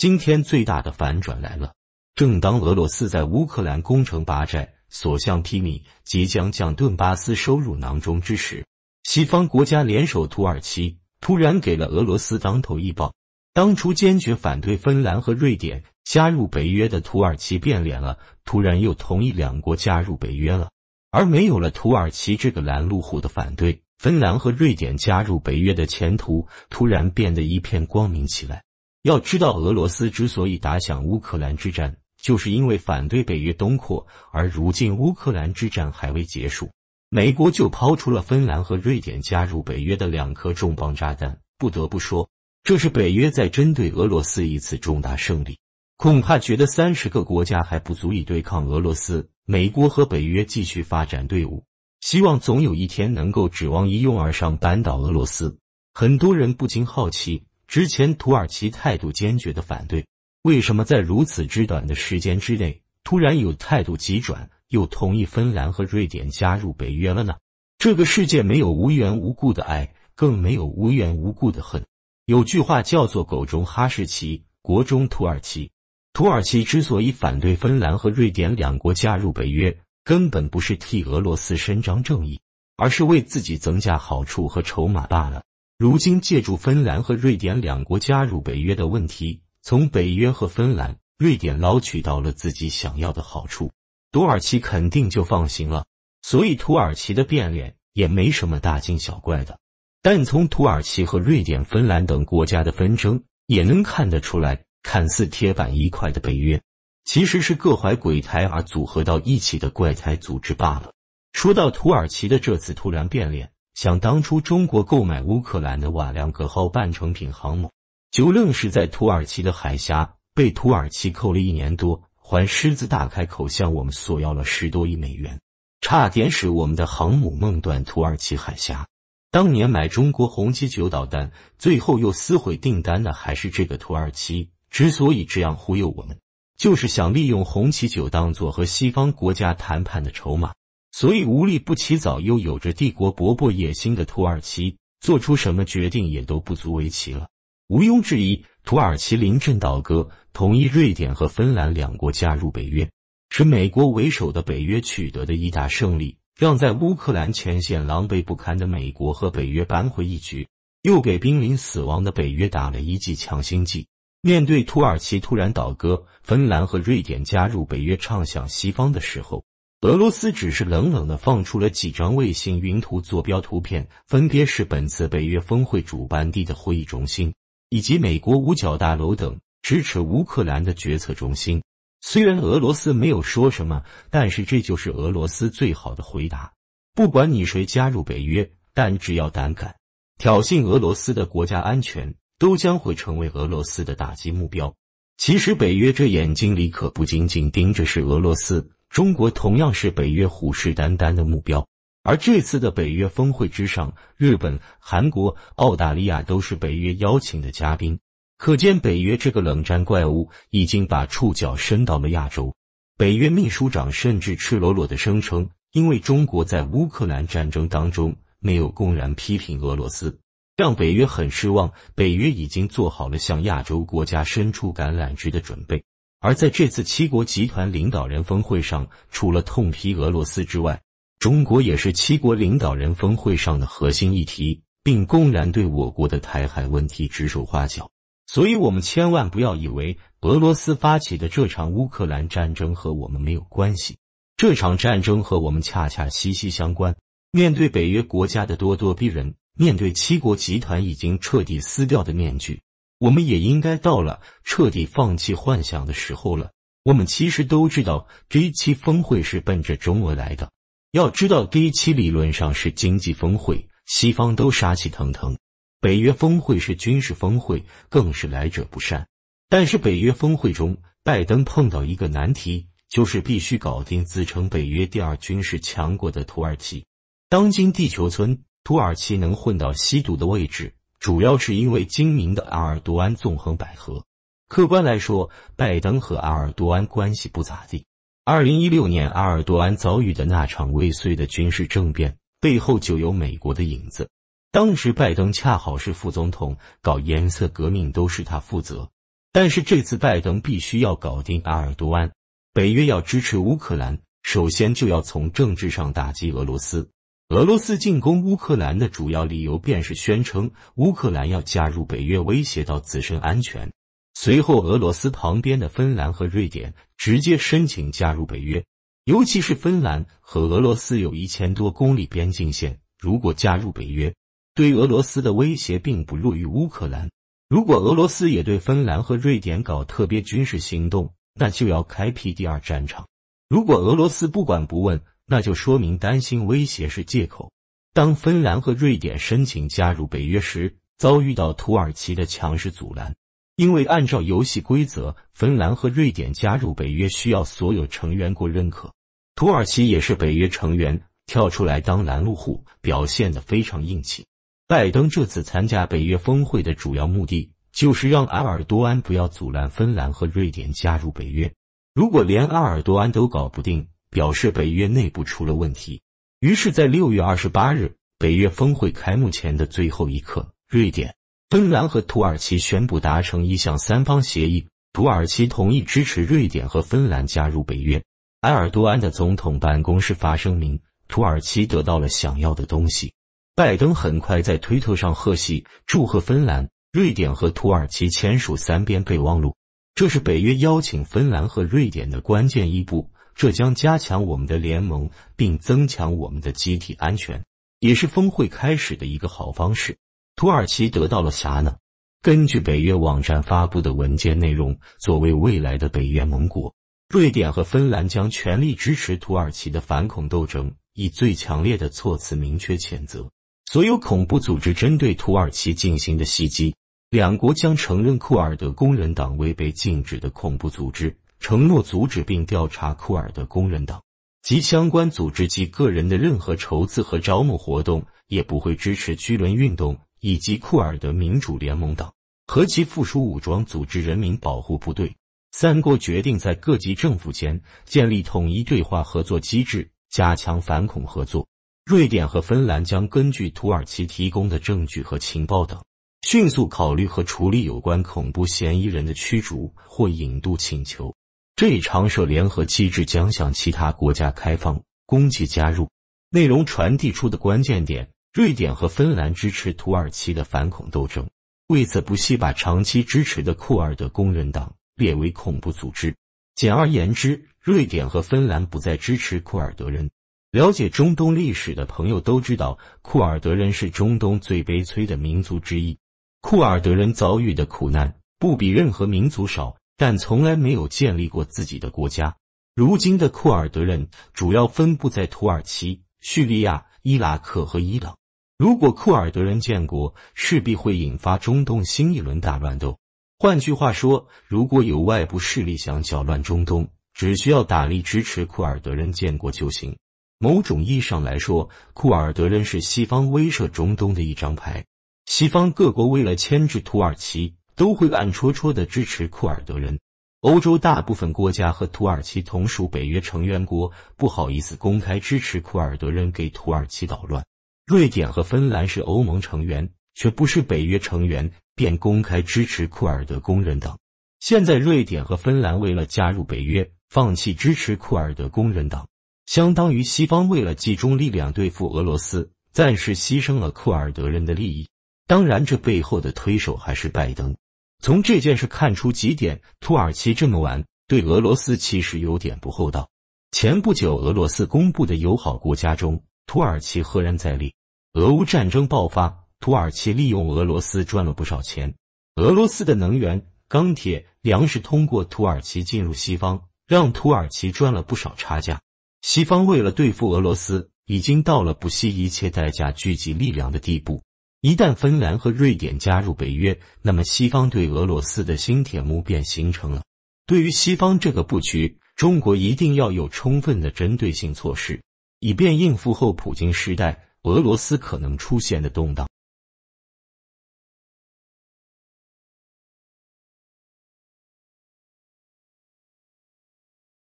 今天最大的反转来了。正当俄罗斯在乌克兰攻城拔寨、所向披靡，即将将顿巴斯收入囊中之时，西方国家联手土耳其，突然给了俄罗斯当头一棒。当初坚决反对芬兰和瑞典加入北约的土耳其变脸了，突然又同意两国加入北约了。而没有了土耳其这个拦路虎的反对，芬兰和瑞典加入北约的前途突然变得一片光明起来。要知道，俄罗斯之所以打响乌克兰之战，就是因为反对北约东扩。而如今，乌克兰之战还未结束，美国就抛出了芬兰和瑞典加入北约的两颗重磅炸弹。不得不说，这是北约在针对俄罗斯一次重大胜利。恐怕觉得三十个国家还不足以对抗俄罗斯，美国和北约继续发展队伍，希望总有一天能够指望一拥而上扳倒俄罗斯。很多人不禁好奇。之前土耳其态度坚决的反对，为什么在如此之短的时间之内突然有态度急转，又同意芬兰和瑞典加入北约了呢？这个世界没有无缘无故的爱，更没有无缘无故的恨。有句话叫做“狗中哈士奇，国中土耳其”。土耳其之所以反对芬兰和瑞典两国加入北约，根本不是替俄罗斯伸张正义，而是为自己增加好处和筹码罢了。如今借助芬兰和瑞典两国加入北约的问题，从北约和芬兰、瑞典捞取到了自己想要的好处，土耳其肯定就放心了。所以土耳其的变脸也没什么大惊小怪的。但从土耳其和瑞典、芬兰等国家的纷争也能看得出来，看似铁板一块的北约，其实是各怀鬼胎而组合到一起的怪胎组织罢了。说到土耳其的这次突然变脸。想当初，中国购买乌克兰的瓦良格号半成品航母，就愣是在土耳其的海峡被土耳其扣了一年多，还狮子大开口向我们索要了十多亿美元，差点使我们的航母梦断土耳其海峡。当年买中国红旗九导弹，最后又撕毁订单的还是这个土耳其。之所以这样忽悠我们，就是想利用红旗九当做和西方国家谈判的筹码。所以无力不起早，又有着帝国勃勃野心的土耳其做出什么决定也都不足为奇了。毋庸置疑，土耳其临阵倒戈，同意瑞典和芬兰两国加入北约，是美国为首的北约取得的一大胜利，让在乌克兰前线狼狈不堪的美国和北约扳回一局，又给濒临死亡的北约打了一剂强心剂。面对土耳其突然倒戈，芬兰和瑞典加入北约，唱响西方的时候。俄罗斯只是冷冷的放出了几张卫星云图坐标图片，分别是本次北约峰会主办地的会议中心，以及美国五角大楼等支持乌克兰的决策中心。虽然俄罗斯没有说什么，但是这就是俄罗斯最好的回答。不管你谁加入北约，但只要胆敢挑衅俄罗斯的国家安全，都将会成为俄罗斯的打击目标。其实，北约这眼睛里可不仅仅盯着是俄罗斯。中国同样是北约虎视眈眈的目标，而这次的北约峰会之上，日本、韩国、澳大利亚都是北约邀请的嘉宾，可见北约这个冷战怪物已经把触角伸到了亚洲。北约秘书长甚至赤裸裸的声称，因为中国在乌克兰战争当中没有公然批评俄罗斯，让北约很失望。北约已经做好了向亚洲国家伸出橄榄枝的准备。而在这次七国集团领导人峰会上，除了痛批俄罗斯之外，中国也是七国领导人峰会上的核心议题，并公然对我国的台海问题指手画脚。所以，我们千万不要以为俄罗斯发起的这场乌克兰战争和我们没有关系，这场战争和我们恰恰息息相关。面对北约国家的咄咄逼人，面对七国集团已经彻底撕掉的面具。我们也应该到了彻底放弃幻想的时候了。我们其实都知道，这一期峰会是奔着中俄来的。要知道，第一期理论上是经济峰会，西方都杀气腾腾；北约峰会是军事峰会，更是来者不善。但是，北约峰会中，拜登碰到一个难题，就是必须搞定自称北约第二军事强国的土耳其。当今地球村，土耳其能混到西独的位置？主要是因为精明的阿尔多安纵横捭阖。客观来说，拜登和阿尔多安关系不咋地。二零一六年阿尔多安遭遇的那场未遂的军事政变背后就有美国的影子。当时拜登恰好是副总统，搞颜色革命都是他负责。但是这次拜登必须要搞定阿尔多安，北约要支持乌克兰，首先就要从政治上打击俄罗斯。俄罗斯进攻乌克兰的主要理由便是宣称乌克兰要加入北约，威胁到自身安全。随后，俄罗斯旁边的芬兰和瑞典直接申请加入北约。尤其是芬兰和俄罗斯有一千多公里边境线，如果加入北约，对俄罗斯的威胁并不弱于乌克兰。如果俄罗斯也对芬兰和瑞典搞特别军事行动，那就要开辟第二战场。如果俄罗斯不管不问，那就说明担心威胁是借口。当芬兰和瑞典申请加入北约时，遭遇到土耳其的强势阻拦，因为按照游戏规则，芬兰和瑞典加入北约需要所有成员国认可。土耳其也是北约成员，跳出来当拦路虎，表现的非常硬气。拜登这次参加北约峰会的主要目的，就是让埃尔多安不要阻拦芬兰和瑞典加入北约。如果连埃尔多安都搞不定，表示北约内部出了问题。于是，在六月二十八日北约峰会开幕前的最后一刻，瑞典、芬兰和土耳其宣布达成一项三方协议。土耳其同意支持瑞典和芬兰加入北约。埃尔多安的总统办公室发声明，土耳其得到了想要的东西。拜登很快在推特上贺喜，祝贺芬兰、瑞典和土耳其签署三边备忘录。这是北约邀请芬兰和瑞典的关键一步。这将加强我们的联盟，并增强我们的集体安全，也是峰会开始的一个好方式。土耳其得到了啥呢？根据北约网站发布的文件内容，作为未来的北约盟国，瑞典和芬兰将全力支持土耳其的反恐斗争，以最强烈的措辞明确谴责所有恐怖组织针对土耳其进行的袭击。两国将承认库尔德工人党为被禁止的恐怖组织。承诺阻止并调查库尔德工人党及相关组织及个人的任何筹资和招募活动，也不会支持居伦运动以及库尔德民主联盟党和其附属武装组织人民保护部队。三国决定在各级政府间建立统一对话合作机制，加强反恐合作。瑞典和芬兰将根据土耳其提供的证据和情报等，迅速考虑和处理有关恐怖嫌疑人的驱逐或引渡请求。这一常设联合机制将向其他国家开放，供其加入。内容传递出的关键点：瑞典和芬兰支持土耳其的反恐斗争，为此不惜把长期支持的库尔德工人党列为恐怖组织。简而言之，瑞典和芬兰不再支持库尔德人。了解中东历史的朋友都知道，库尔德人是中东最悲催的民族之一。库尔德人遭遇的苦难不比任何民族少。但从来没有建立过自己的国家。如今的库尔德人主要分布在土耳其、叙利亚、伊拉克和伊朗。如果库尔德人建国，势必会引发中东新一轮大乱斗。换句话说，如果有外部势力想搅乱中东，只需要大力支持库尔德人建国就行。某种意义上来说，库尔德人是西方威慑中东的一张牌。西方各国为了牵制土耳其。都会暗戳戳的支持库尔德人。欧洲大部分国家和土耳其同属北约成员国，不好意思公开支持库尔德人给土耳其捣乱。瑞典和芬兰是欧盟成员，却不是北约成员，便公开支持库尔德工人党。现在瑞典和芬兰为了加入北约，放弃支持库尔德工人党，相当于西方为了集中力量对付俄罗斯，暂时牺牲了库尔德人的利益。当然，这背后的推手还是拜登。从这件事看出几点，土耳其这么玩，对俄罗斯其实有点不厚道。前不久，俄罗斯公布的友好国家中，土耳其赫然在列。俄乌战争爆发，土耳其利用俄罗斯赚了不少钱。俄罗斯的能源、钢铁、粮食通过土耳其进入西方，让土耳其赚了不少差价。西方为了对付俄罗斯，已经到了不惜一切代价聚集力量的地步。一旦芬兰和瑞典加入北约，那么西方对俄罗斯的新铁幕便形成了。对于西方这个布局，中国一定要有充分的针对性措施，以便应付后普京时代俄罗斯可能出现的动荡。